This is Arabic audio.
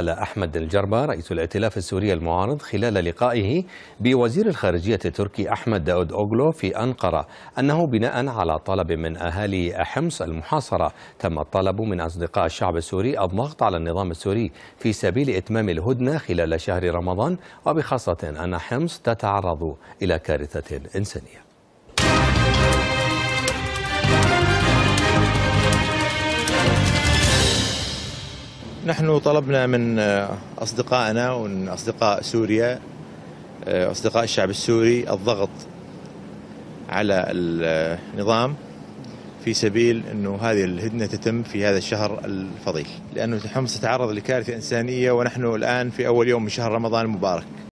قال أحمد الجربة رئيس الائتلاف السوري المعارض خلال لقائه بوزير الخارجية التركي أحمد داود أوغلو في أنقرة أنه بناء على طلب من أهالي حمص المحاصرة تم الطلب من أصدقاء الشعب السوري الضغط على النظام السوري في سبيل إتمام الهدنة خلال شهر رمضان وبخاصة أن حمص تتعرض إلى كارثة إنسانية نحن طلبنا من آه، أصدقائنا ومن أصدقاء سوريا آه، أصدقاء الشعب السوري الضغط على النظام في سبيل أنه هذه الهدنة تتم في هذا الشهر الفضيل لأنه حمص تتعرض لكارثة إنسانية ونحن الآن في أول يوم من شهر رمضان المبارك